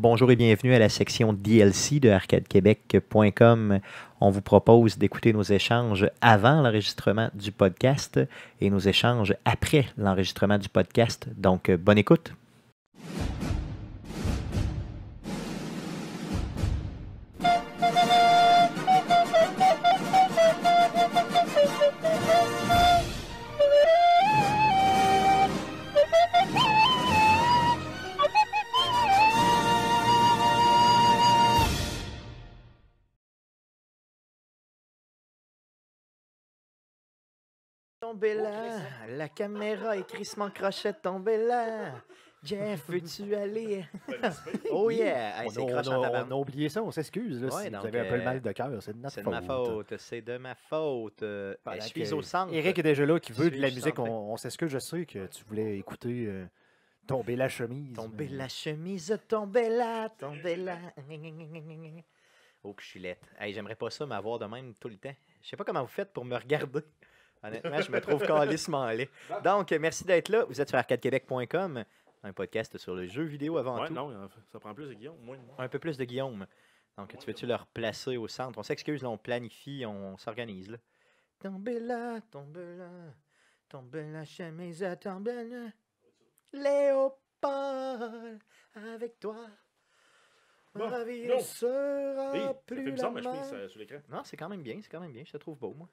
Bonjour et bienvenue à la section DLC de arcadequebec.com. On vous propose d'écouter nos échanges avant l'enregistrement du podcast et nos échanges après l'enregistrement du podcast. Donc, euh, bonne écoute. tombez là. La caméra est crissement crochette, tombez là. Jeff, veux-tu aller? oh yeah! on, a oublié ça, on s'excuse. vous avez un peu le euh, mal de cœur, c'est de ma faute, c'est de ma faute. je Eric est déjà là qui veut de la musique, on, s'excuse. Je sais que tu voulais écouter euh, Tomber la chemise. Tomber la chemise, tomber là, tomber là. Oh, que je suis J'aimerais pas ça m'avoir de même tout le temps. Je sais pas comment vous faites pour me regarder. Honnêtement, je me trouve calissement laid. Donc, merci d'être là. Vous êtes sur arcadequebec.com, un podcast sur le jeu vidéo avant ouais, tout. non, euh, ça prend plus de Guillaume, moins de moi. Un peu plus de Guillaume. Donc, tu veux-tu le replacer au centre? On s'excuse, on planifie, on, s'organise. Là. Tombez là, tombez là, tombez la chemise avec toi. sur l'écran. Non, c'est quand même bien, c'est quand même bien. Je te trouve beau, moi.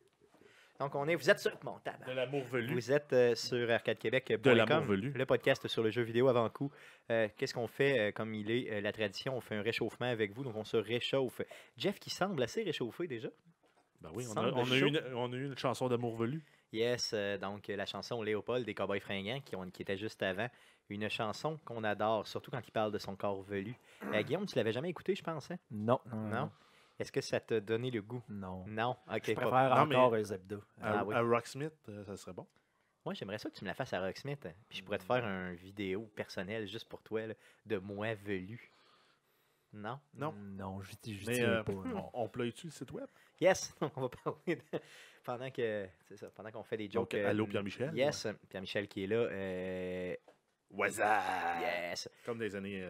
Donc, on est, vous êtes sur mon table. De l'amour velu. Vous êtes euh, sur Québec. Euh, de l'amour velu. Le podcast sur le jeu vidéo avant coup. Euh, qu'est-ce qu'on fait comme il est la tradition? On fait un réchauffement avec vous, donc on se réchauffe. Jeff qui semble assez réchauffé déjà. Ben oui, on a, on a, eu une, chanson d'amour velu. Yes, donc la chanson Léopold des Cowboys fringants qui, était juste avant. Une chanson qu'on adore, surtout quand il parle de son corps velu. Guillaume, tu l'avais jamais écouté, je pense. Hein? Non. Non. Est-ce que ça t'a donné le goût? Non. Non, ok. Je préfère encore un Zebda. Ah, Rocksmith, euh, ça serait bon. Moi, j'aimerais ça que tu me la fasses à Rocksmith. Hein. Puis je pourrais te faire une vidéo personnelle juste pour toi de moi velu. Non? Non. Non, je dis euh, pas. On, pleut tu le site web? Yes! On va parler de... pendant que ça, pendant qu'on fait des jokes. allô, euh, Pierre-Michel? Yes, Pierre-Michel qui est là. Euh... What's up? Yes! Comme des années.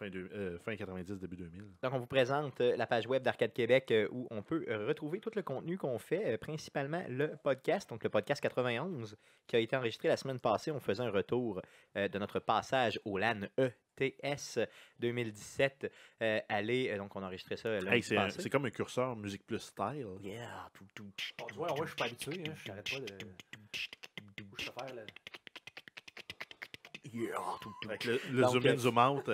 Fin, 90, début 2000. Donc, on vous présente la page web d'Arcade Québec où on peut retrouver tout le contenu qu'on fait, principalement le podcast, donc le podcast 91, qui a été enregistré la semaine passée. On faisait un retour de notre passage au LAN ETS 2017. allez, donc on enregistrait enregistré ça hey, c'est, comme un curseur musique plus style. Yeah. je suis pas habitué. pas de... faire le... le, zoom in, zoom out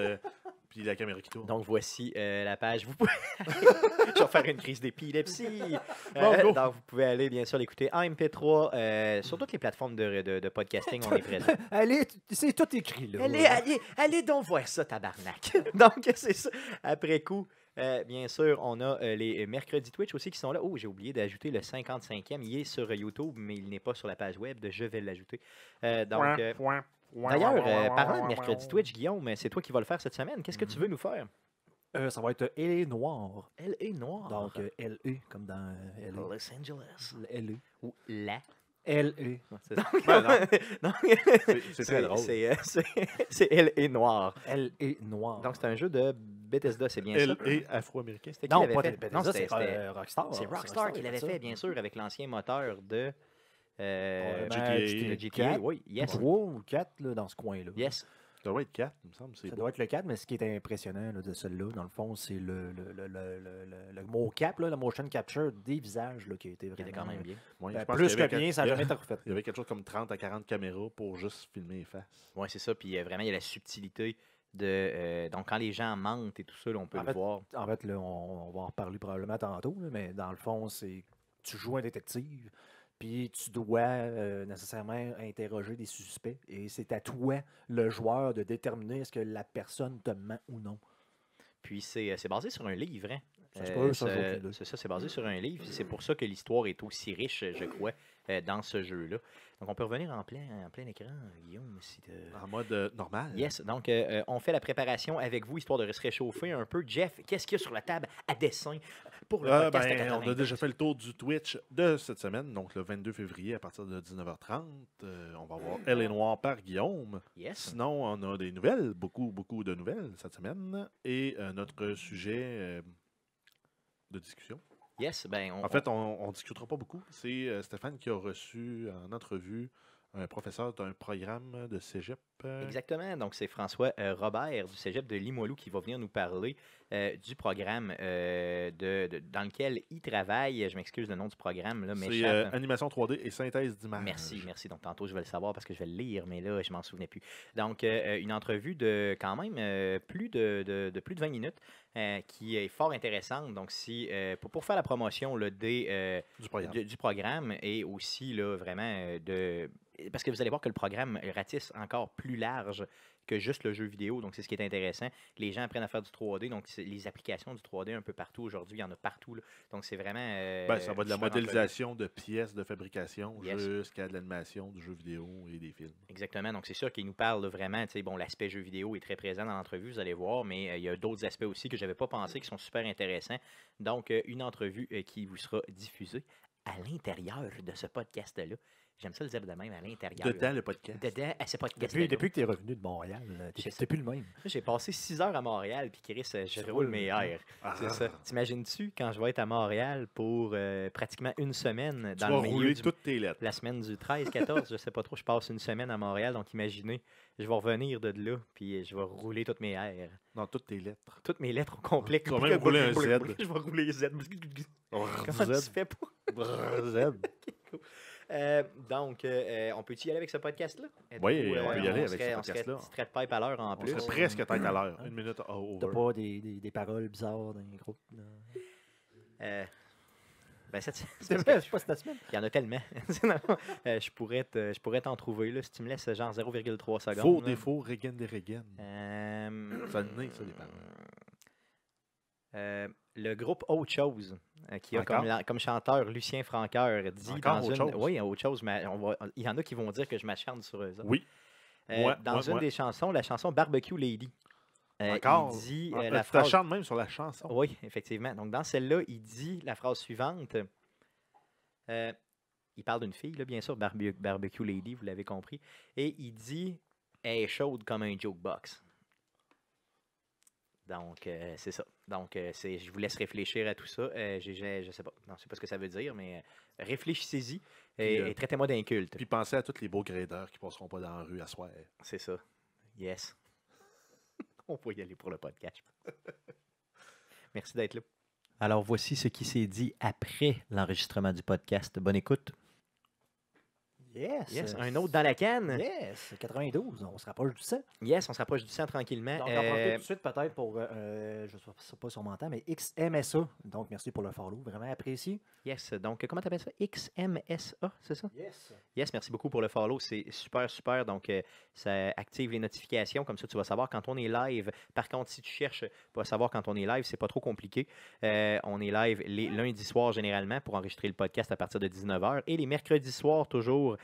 la caméra qui tourne. Donc voici euh, la page. Vous pouvez. Je faire une crise d'épilepsie. Euh, donc vous pouvez aller bien sûr l'écouter en MP3 euh, sur toutes les plateformes de, de, podcasting. on est présent. allez, c'est tout écrit là. Allez, allez, allez donc voir ça, tabarnak. donc c'est ça. Après coup. bien sûr, on a les mercredis Twitch aussi qui sont là. Oh, j'ai oublié d'ajouter le 55e. Il est sur YouTube, mais il n'est pas sur la page web. De, je vais l'ajouter. Euh, donc, D'ailleurs, euh, parlant de mercredi Twitch, Guillaume, euh, c'est toi qui vas le faire cette semaine. Qu'est-ce que tu mm-hmm. veux nous faire? Euh, ça va être L.A. Noir. et Noir. Donc, L L.E. comme dans e. Los Angeles. L.E. Ou la. L.E. C'est très drôle. C'est L.E. Noir. et Noir. Donc, c'est un jeu de Bethesda, c'est bien ça. L.E. afro-américain. C'était qui Non, pas Bethesda, c'est Rockstar. C'est Rockstar qui l'avait fait, bien sûr, avec l'ancien moteur de... Euh, GTA, ben, oui, yes. 3 ou 4 là, dans ce coin-là. Yes. Ça doit être 4, me semble. Ça doit être le 4, mais ce qui est impressionnant de celle là dans le fond, c'est le, le, le, le, le mot cap, le motion capture des visages qui était été vraiment. Était quand même bien. Ben, plus que bien, ça n'a jamais été refait. Il y avait quelque chose comme 30 à 40 caméras pour juste filmer les faces. Oui, c'est ça. Puis euh, vraiment, il y a la subtilité. De, euh, donc, quand les gens mentent et tout ça, on peut le voir. En fait, là, on, on, va en reparler probablement tantôt, mais dans le fond, c'est tu joues un détective puis tu dois euh, nécessairement interroger des suspects. Et c'est à toi, le joueur, de déterminer est-ce que la personne te ment ou non. Puis c'est euh, basé sur un livre, hein. euh, c'est ça, c'est basé sur un livre. C'est pour ça que l'histoire est aussi riche, je crois, dans ce jeu-là. Donc, on peut revenir en plein, en plein écran, Guillaume. en mode normal. Yes. Donc, on fait la préparation avec vous, histoire de se réchauffer un peu. Jeff, qu'est-ce qu'il y a sur la table à dessin pour ah, ben, on a déjà fait le tour du Twitch de cette semaine, donc le 22 février à partir de 19h30. Euh, on va voir Elle est Noire par Guillaume. Sinon, on a des nouvelles, beaucoup, beaucoup de nouvelles cette semaine. Et euh, notre sujet euh, de discussion. Yes, ben, en fait, on ne discutera pas beaucoup. C'est Stéphane qui a reçu en entrevue un professeur d'un programme de cégep. Euh? Exactement. Donc, c'est François euh, Robert du cégep de Limoilou qui va venir nous parler euh, du programme de, dans lequel il travaille. Je m'excuse le nom du programme. Là, mais c'est Animation 3D et synthèse d'image. Merci, merci. Donc, tantôt, je vais le savoir parce que je vais le lire, mais là, je m'en souvenais plus. Donc, une entrevue de quand même plus de, plus de 20 minutes qui est fort intéressante. Donc, si, pour, faire la promotion le des, du, du, programme. et aussi là, vraiment de parce que vous allez voir que le programme ratisse encore plus large que juste le jeu vidéo. Donc, c'est ce qui est intéressant. Les gens apprennent à faire du 3D. Donc, les applications du 3D un peu partout aujourd'hui, il y en a partout. Donc, c'est vraiment. Euh, ben, ça va de la modélisation de pièces de fabrication jusqu'à de l'animation du jeu vidéo et des films. Exactement. Donc, c'est sûr qu'il nous parle vraiment. Bon, l'aspect jeu vidéo est très présent dans l'entrevue, vous allez voir, mais euh, il y a d'autres aspects aussi que je n'avais pas pensé qui sont super intéressants. Donc, euh, une entrevue qui vous sera diffusée à l'intérieur de ce podcast-là. J'aime ça le dire de même à l'intérieur. Dedans le podcast. Ah, depuis, depuis que tu es revenu de Montréal, euh, t'es plus le même. J'ai passé 6 heures à Montréal, puis Chris, euh, je roule, mes airs. Ah. C'est ça. T'imagines-tu quand je vais être à Montréal pour euh, pratiquement une semaine dans le milieu rouler toutes tes lettres. La semaine du 13, 14, je sais pas trop, je passe une semaine à Montréal, donc imaginez, je vais revenir de là, puis je vais rouler toutes mes airs. Dans toutes tes lettres. Toutes mes lettres au complet. Je vais rouler un Z. Je vais rouler Z. Comment tu fais pour Z. Euh, donc, euh, euh, on peut-tu y aller avec ce podcast-là? Oui, on peut y aller avec ce podcast-là. On serait très pipe à l'heure en plus. On presque tête à l'heure. Une minute over. T'as pas des, des, paroles bizarres dans les groupes? Euh, ben, cette semaine. Je pas cette semaine. Il y en a tellement. je pourrais je pourrais t'en trouver là, si tu me laisses genre 0,3 secondes. Faux défaut, regain des Regan. Euh, ça le ça, les euh, le groupe Autre chose, euh, qui a comme, chanteur Lucien Franqueur, dit dans autre une. Oui, autre chose, mais il y en a qui vont dire que je m'acharne sur eux. Oui. Euh, dans une des chansons, la chanson Barbecue Lady. Il dit, ah, la phrase... chante même sur la chanson. Oui, effectivement. Donc, dans celle-là, il dit la phrase suivante. il parle d'une fille, bien sûr, Barbecue Lady, vous l'avez compris. Et il dit Elle est chaude comme un jukebox. Donc, euh, c'est ça. Donc, euh, c'est, je vous laisse réfléchir à tout ça. Euh, je sais pas. Non, je sais pas ce que ça veut dire, mais réfléchissez-y et, traitez-moi d'inculte. Puis pensez à tous les beaux gradeurs qui passeront pas dans la rue à soir. C'est ça. Yes. On peut y aller pour le podcast. Merci d'être là. Alors voici ce qui s'est dit après l'enregistrement du podcast. Bonne écoute. Yes. Un autre dans la canne. Yes. 92. On se rapproche du 100. Yes, on se rapproche du 100 tranquillement. Donc, on euh, parler tout de suite peut-être pour, euh, euh, je ne sais pas sur mon temps, mais XMSA. Donc, merci pour le follow. Vraiment apprécié. Yes. Donc, comment tu appelles ça XMSA, c'est ça? Yes. Yes, merci beaucoup pour le follow. C'est super, super. Donc, ça active les notifications. Comme ça, tu vas savoir quand on est live. Par contre, si tu cherches pour savoir quand on est live, c'est pas trop compliqué. on est live les lundis soirs généralement pour enregistrer le podcast à partir de 19h et les mercredis soirs toujours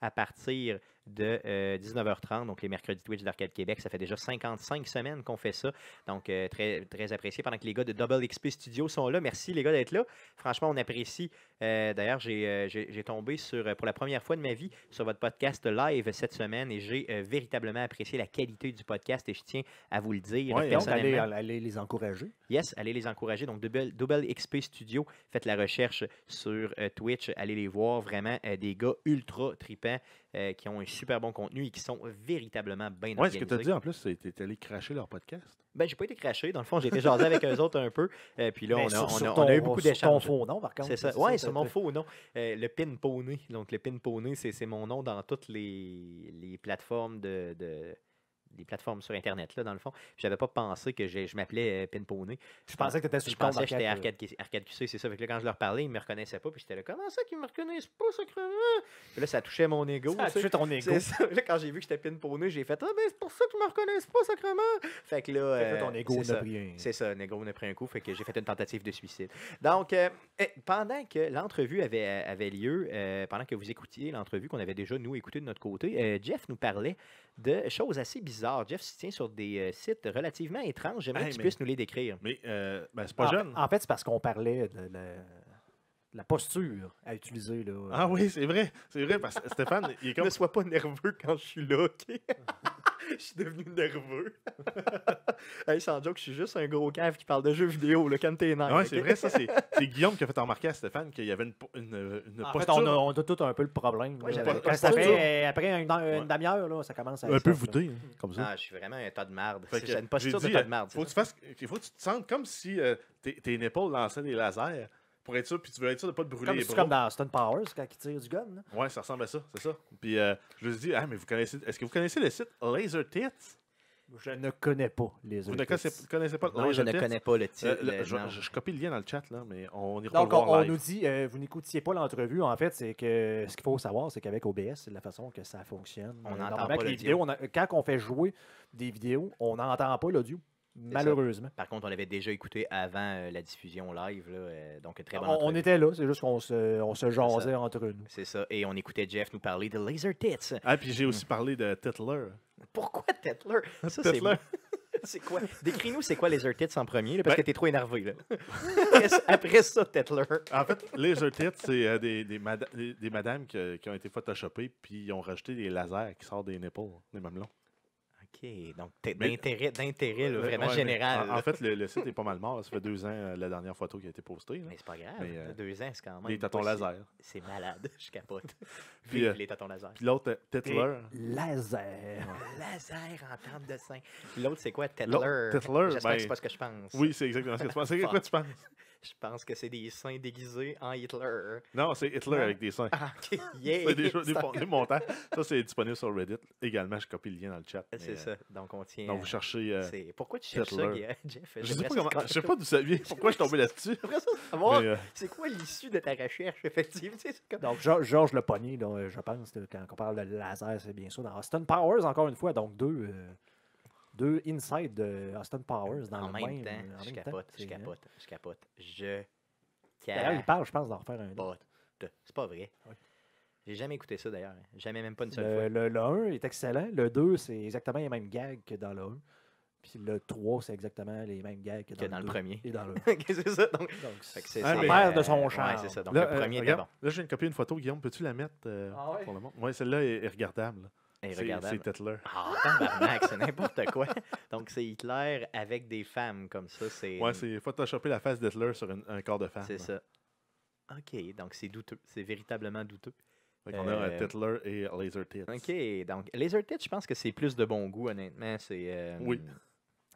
à partir de 19h30, euh, donc les mercredis Twitch d'Arcade Québec. Ça fait déjà 55 semaines qu'on fait ça. Donc, euh, très, très apprécié pendant que les gars de Double XP Studio sont là. Merci les gars d'être là. Franchement, on apprécie. Euh, d'ailleurs, j'ai tombé sur, pour la première fois de ma vie sur votre podcast live cette semaine et j'ai véritablement apprécié la qualité du podcast et je tiens à vous le dire. personnellement. Allez, les encourager. Yes, allez les encourager. Donc, Double, Double XP Studio, faites la recherche sur Twitch. Allez les voir. Vraiment, des gars ultra tripés euh, qui ont un super bon contenu et qui sont véritablement bien ouais, Oui, ce que tu as dit en plus, c'est allé cracher leur podcast. Ben, j'ai pas été craché. Dans le fond, j'ai été jasé avec eux autres un peu. Et euh, puis là, on a, eu beaucoup d'échanges. C'est ton faux nom, par contre. C'est Oui, c'est mon faux nom. Euh, le Pin Pony. Donc, le Pin Pony, c'est mon nom dans toutes les, plateformes de les plateformes sur Internet, là, dans le fond. Je n'avais pas pensé que je, m'appelais euh, pinponé Je pensais que tu étais sur Je pensais que j'étais arcade, arcade, QC, c'est ça. Fait que là, quand je leur parlais, ils ne me reconnaissaient pas. Puis j'étais là, comment ça qu'ils ne me reconnaissent pas, sacrement? » Puis là, ça touchait mon ego. Ça touchait ton ego. Là, quand j'ai vu que j'étais pinponé j'ai fait, ah, ben, c'est pour ça qu'ils ne me reconnaissent pas, sacrement! » Fait que là. Euh, fait ton ego n'a pris un. C'est ça, on n'a pris un coup. Fait que j'ai fait une tentative de suicide. Donc, euh, eh, pendant que l'entrevue avait, euh, avait lieu, pendant que vous écoutiez l'entrevue qu'on avait déjà, nous, écouté de notre côté, Jeff nous parlait de choses assez Jeff se tient sur des euh, sites relativement étranges. J'aimerais que nous les décrire. Mais euh, ben, c'est pas jeune. En fait, c'est parce qu'on parlait de la, posture à utiliser. Là. Ah oui, c'est vrai. C'est vrai, parce que Stéphane, il est ne sois pas nerveux quand je suis là, OK? je suis devenu nerveux. hey, sans joke, je suis juste un gros cave qui parle de jeux vidéo, le Ouais, c'est vrai, ça, c'est Guillaume qui a fait remarquer à Stéphane qu'il y avait une, une, une posture. on, a, on a tout un peu le problème. Euh, après une, demi-heure, ça commence à. Un peu voûté, hein, comme ça. Ah, je suis vraiment un tas de merde. J'ai une posture de tas de merde. Il faut, que tu te sentes comme si euh, tes, tes épaules lançaient des lasers pour être sûr, puis tu veux être sûr de pas te brûler comme, les bras. comme dans Stone Powers quand il tire du gun. Là. Ouais, ça ressemble à ça, c'est ça. Puis euh, je lui ai dit, ah, mais vous connaissez, est-ce que vous connaissez le site Laser Tits? Je ne connais pas les Vous ne connaissez, pas non, je ne connais pas le euh, titre. je, copie le lien dans le chat, là, mais on reviendra. Donc, on, on nous dit, euh, vous n'écoutiez pas l'entrevue. En fait, c'est que ce qu'il faut savoir, c'est qu'avec OBS, c'est la façon que ça fonctionne. On n'entend pas les vidéos. quand on fait jouer des vidéos, on n'entend pas l'audio. Malheureusement. Par contre, on l'avait déjà écouté avant euh, la diffusion live, euh, donc très bon. On, était là, c'est juste qu'on se, on se jasait entre nous. C'est ça, et on écoutait Jeff nous parler de Laser Tits. Ah, puis j'ai aussi hmm. parlé de Tetler. Pourquoi Tetler? Ça, c'est quoi? Décris-nous c'est quoi Laser Tits en premier, parce ben que t'es trop énervé. Après ça, Tetler. En fait, Laser Tits, c'est euh, des, madames qui ont été photoshopées, puis ils ont rajouté des lasers qui sortent des nipples, des mamelons. Donc, d'intérêt, d'intérêt vraiment général. En, fait, le, site est pas mal mort. Ça fait deux ans, euh, la dernière photo qui a été postée. Mais c'est pas grave. Euh, deux ans, c'est quand même. Les tatons laser. C'est malade. Je capote. puis, est euh, les tatons laser. Puis l'autre, Tetler. Laser. laser en termes de sein. Puis l'autre, c'est quoi, Tetler? Tetler. J'espère que c'est ben, pas ce que je pense. Oui, c'est exactement ce que tu penses. C'est quoi tu penses? Je pense que c'est des seins déguisés en Hitler. Non, c'est Hitler avec des seins. Ah, qui. yeah, c'est des, montants. Ça, c'est disponible sur Reddit. Également, je copie le lien dans le chat. C'est euh, ça. Donc, on tient. vous cherchez. Euh, pourquoi tu cherches ça, Jeff Je sais pas comment. Je sais pas d'où ça Pourquoi je suis tombé là-dessus ça. Euh, c'est quoi l'issue de ta recherche, effectivement Donc, Georges Le je pense, quand on parle de laser, c'est bien sûr dans Austin Powers, encore une fois. Donc, deux deux inside de Austin Powers dans en le même, temps. je, capote, hein. je capote, je capote, je D'ailleurs, il parle, je pense, d'en refaire un. C'est pas vrai. J'ai jamais écouté ça d'ailleurs. Hein. Jamais, même pas une seule fois. Le, 1 est excellent. Le 2, c'est exactement les mêmes gags que dans le 1. Puis le 3, c'est exactement les mêmes gags que dans, le, dans le, premier. Et dans le 1. c'est ça. Donc, c'est la euh, mère de son champ. c'est ça. Donc là, le euh, premier bon. Là, j'ai une copie, une photo. Guillaume, peux-tu la mettre euh, ah pour le moment? Oui, celle-là est regardable. C'est Hitler. Ah, Max, c'est n'importe quoi. Donc, c'est Hitler avec des femmes comme ça. C'est... Ouais, c'est photoshopper la face d'Hitler sur un corps de femme. C'est ça. OK, donc c'est douteux. C'est véritablement douteux. on a Hitler euh, euh, et Laser Tits. OK, donc Laser Tits, je pense que c'est plus de bon goût, honnêtement. C'est, euh, oui,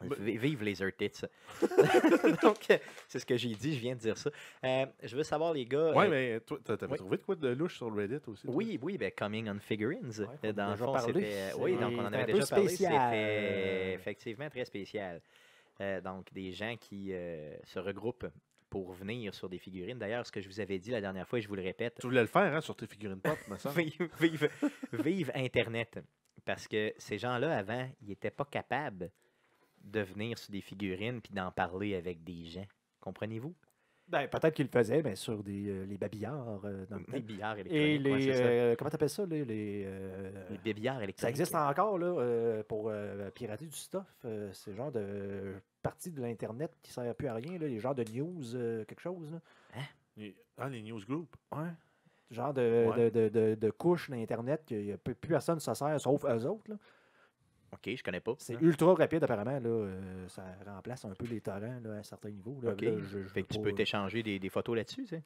bah vive les Tits. Donc, euh, c'est ce que j'ai dit, je viens de dire ça. Euh, je veux savoir, les gars. Oui, euh, mais toi, t'avais trouvé de quoi de louche sur Reddit aussi? Oui, oui, ben, Coming on Figurines. Ouais, dans le fond, c'était. Oui, donc on en avait déjà parlé. C'était effectivement très spécial. donc, des gens qui se regroupent pour venir sur des figurines. D'ailleurs, ce que je vous avais dit la dernière fois, et je vous le répète. Tu voulais le faire hein, sur tes figurines pop, ma soeur. vive, vive Internet. Parce que ces gens-là, avant, ils n'étaient pas capables de venir sur des figurines puis d'en parler avec des gens. Comprenez-vous? Ben, peut-être qu'il le faisait, mais sur des, euh, les babillards. Euh, les babillards électroniques. Et les, appelles ça? Euh, les, les, les babillards électroniques. Ça existe encore là, pour pirater du stuff. c'est genre de partie de l'Internet qui ne sert plus à rien. Là, les genres de news, quelque chose. Hein? Les, ah, news groups Ouais. Genre de, couches de, de, d'Internet. que plus personne ne s'en sert, sauf eux autres. OK, je connais pas. C'est hein. ultra rapide, apparemment. Là, euh, ça remplace un peu les torrents là, à certains niveaux. Là, OK. fait que tu peux t'échanger des, photos là-dessus, tu sais?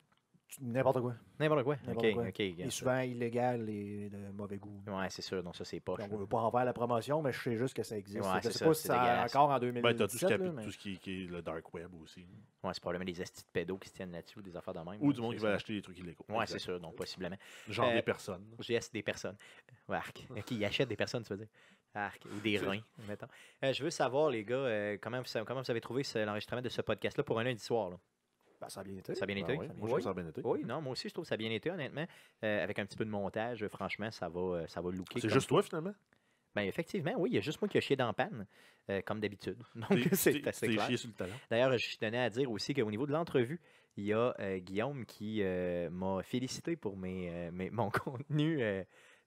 N'importe quoi. N'importe quoi. OK, OK. Et souvent illégal et de mauvais goût. Ouais, c'est sûr. Donc, ça, c'est pas. on veut pas en faire la promotion, mais je sais juste que ça existe. Ouais, je sais pas si ça encore en 2017. Ben, tu as tout, ce, qui, est le dark web aussi. Ouais, c'est probablement des astis de pédos qui se tiennent là-dessus ou des affaires de même. Ou hein, du monde qui veut acheter des trucs illégaux. Ouais, c'est sûr. Donc, possiblement. Genre des euh, personnes. GS des personnes. Ouais, qui achètent des personnes, tu veux dire ou des reins, mettons. Euh, je veux savoir, les gars, euh, comment, vous, avez trouvé l'enregistrement de ce podcast-là pour un lundi soir? Ben, ça a bien été. Ça a bien ben été. Moi, ça a bien été. Oui, non, moi aussi, je trouve que ça a bien été, honnêtement. Euh, avec un petit peu de montage, franchement, ça va, ça va looker. C'est juste toi, finalement? Ben, effectivement, oui, il y a juste moi qui ai chié dans la panne, comme d'habitude. Donc, c'est assez clair. chié sur le talent. D'ailleurs, je tenais à dire aussi qu'au niveau de l'entrevue, il y a Guillaume qui m'a félicité pour mon contenu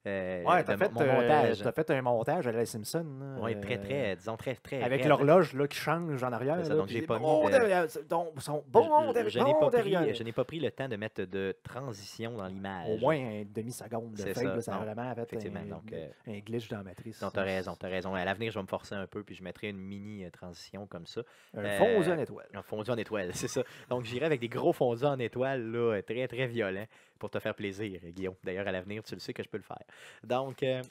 euh, ouais, t'as fait, euh, As fait un montage à la Simpson. Oui, très, très, euh, disons, très, très. Avec l'horloge qui change en arrière. donc, j'ai pas Donc, son bon je, bon je n'ai pas pris le temps de mettre de transition dans l'image. Au moins un demi-seconde de vrai ça, ça a vraiment fait euh, un, glitch dans la matrice. tu t'as raison, t'as raison. À l'avenir, je vais me forcer un peu, puis je mettrai une mini-transition comme ça. Un fondu en étoile. Un fondu en étoile, c'est ça. Donc, j'irai avec des gros fondus en étoile, là, très, très violents pour te faire plaisir, Guillaume. D'ailleurs, à l'avenir, tu le sais que je peux le faire. Donc, euh,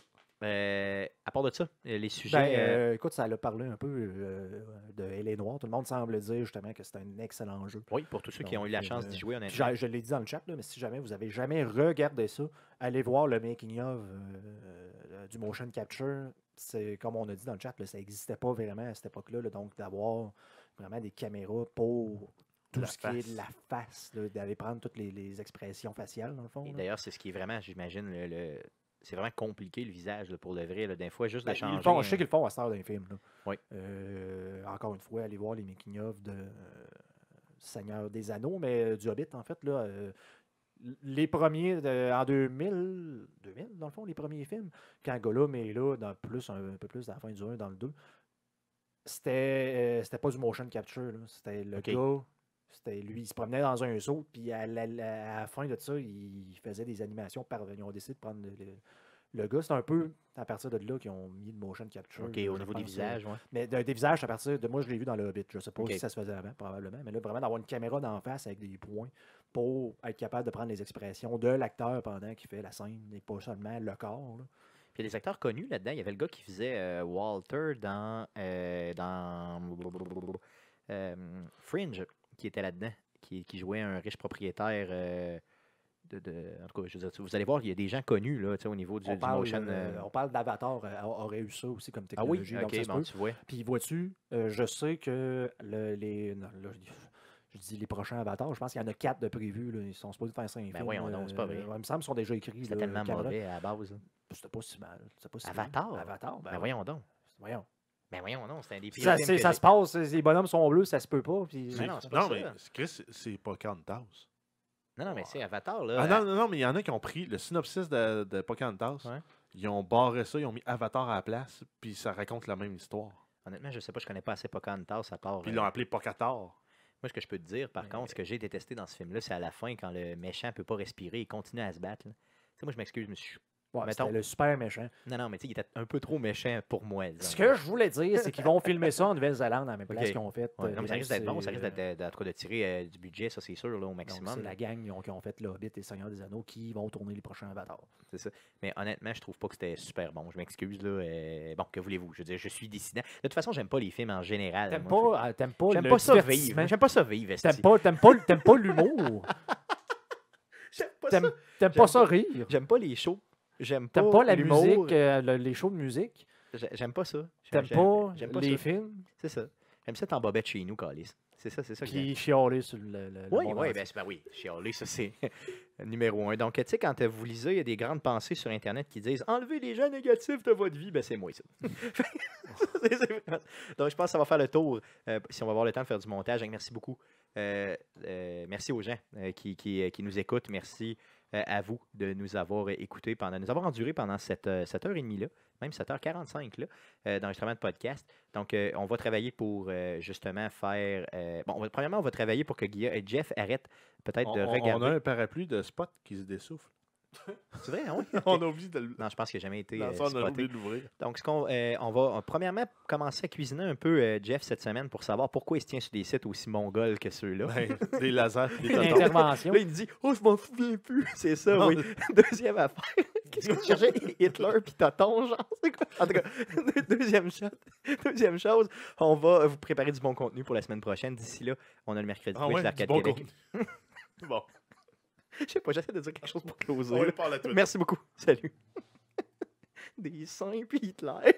euh, à part de ça, euh, les sujets. Ben, écoute, ça a parlé un peu de Elle Noire. Tout le monde semble dire justement que c'est un excellent jeu. Oui, pour tous ceux qui ont eu la chance d'y jouer, en Je, je l'ai dit dans le chat, mais si jamais vous avez jamais regardé ça, allez voir le making-of du motion capture. C'est comme on a dit dans le chat, ça n'existait pas vraiment à cette époque Là. Donc, d'avoir vraiment des caméras pour tout ce qui est de la face, d'aller prendre toutes les, expressions faciales, dans le fond. Et d'ailleurs, c'est ce qui est vraiment, j'imagine, le, c'est vraiment compliqué le visage pour le vrai. D'un fois, juste de ben, changer. je euh, sais qu'ils le font à d'un film. Là. Euh, encore une fois, aller voir les making de euh, Seigneur des Anneaux, mais du Hobbit, en fait. Là, les premiers en 2000, 2000, dans le fond, les premiers films, quand Gollum est là, dans plus, un, peu plus à la fin du 1, dans le 2, c'était pas du motion capture. C'était le go... C'était lui, il se promenait dans un zoo, puis à la, fin de ça, il faisait des animations parvenues on ont décidé de prendre le, gars. C'est un peu à partir de là qu'ils ont mis le motion capture. OK, au niveau des visages, Mais des visages, à partir de. Moi, je l'ai vu dans le Hobbit. Je sais pas si ça se faisait avant, probablement. Mais là, vraiment, d'avoir une caméra d'en face avec des points pour être capable de prendre les expressions de l'acteur pendant qu'il fait la scène et pas seulement le corps. Puis il y a des acteurs connus là-dedans. Il y avait le gars qui faisait euh, Walter dans. Euh, dans. Euh, Fringe qui était là-dedans, qui, jouait un riche propriétaire. Euh, de, en tout cas, je veux dire, vous allez voir, il y a des gens connus là, au niveau du, on parle, motion, euh, euh, On parle d'Avatar, aurait eu ça aussi comme technologie. Ah oui, tu vois. Puis vois-tu, je sais que les. là, je dis les prochains avatars. Je pense qu'il y en a quatre de prévus. Là. Ils sont supposés faire cinq ben films. Oui, c'est pas vrai. il me semble sont déjà écrits. C'était tellement mauvais à la base. C'était pas si mal. Pas si Avatar? Mal. Avatar. Ben ben voyons donc. Voyons. Ben voyons, non, c'est un des pires. Ça, se passe, les bonhommes sont bleus, ça se peut pas. Puis... non, non mais Chris, c'est pas Non, non, mais c'est Avatar, là. Ah, non, non, non, mais il y en a qui ont pris le synopsis de, de Pocantas. Ils ont barré ça, ils ont mis Avatar à la place, puis ça raconte la même histoire. Honnêtement, je sais pas, je connais pas assez Pocahontas à part. Puis ils l'ont euh, appelé Pocator. Moi, ce que je peux te dire, par contre, ce que j'ai détesté dans ce film-là, c'est à la fin, quand le méchant peut pas respirer, il continue à se battre. sais, Moi, je m'excuse, mais je suis Ouais, mettons... le super méchant. Non, non, mais tu sais, il était un peu trop méchant pour moi. Ce que je voulais dire, c'est qu'ils vont filmer ça en Nouvelle-Zélande, à la même place qu'ils ont fait. non, euh, mais ça risque d'être bon, ça risque d'être, euh, de tirer euh, du budget, ça, c'est sûr, là, au maximum. c'est la gang qui ont, fait Le Hobbit et Seigneur des Anneaux qui vont tourner les prochains avatars. C'est ça. Mais honnêtement, je trouve pas que c'était super bon. Je m'excuse, là. bon, que voulez-vous? Je veux dire, je suis dissident. De toute façon, j'aime pas les films en général. T'aimes pas, t'aimes pas, j'aime pas ça vivre. J'aime pas ça vivre, T'aimes pas, t'aimes pas, pas l'humour. T'aimes pas ça rire. J'aime pas les shows J'aime pas, la musique, euh, les shows de musique. J'aime pas ça. T'aimes pas, les films. C'est ça. J'aime ça t'en bobette chez nous, Calis. C'est ça, c'est ça. Puis chialer sur le. oui, oui, ben, ben, oui, chialer, ça c'est numéro un. Donc, tu sais, quand vous lisez, il y a des grandes pensées sur Internet qui disent Enlevez les gens négatifs de votre vie. Ben, c'est moi, ça. Donc, je pense que ça va faire le tour. Euh, si on va avoir le temps de faire du montage, merci beaucoup. Euh, merci aux gens qui, qui, qui, nous écoutent. Merci euh, à vous de nous avoir euh, écoutés pendant, nous avoir enduré pendant euh, cette, heure et demie-là, même 7h45 là, d'enregistrement de podcast. Donc, on va travailler pour justement faire. bon, premièrement, on va travailler pour que Guilla et Jeff arrêtent peut-être de regarder. On a un parapluie de spot qui se dessouffle. C'est vrai, hein, oui. on a oublié de Non, je pense qu'il n'a jamais été. Euh, on Donc, euh, on va euh, premièrement commencer à cuisiner un peu Jeff cette semaine pour savoir pourquoi il se tient sur des sites aussi mongols que ceux-là. Ben, des lasers, des interventions. Là, il me dit Oh, je m'en souviens plus. C'est ça, oui. Deuxième affaire. Qu'est-ce que cherchait Hitler puis Taton, genre En tout cas, deuxième, chose, deuxième chose, on va vous préparer du bon contenu pour la semaine prochaine. D'ici là, on a le mercredi ah, bon. Je sais pas, j'essaie de dire quelque chose pour closer. Merci beaucoup. Salut. Des saints puis Hitler.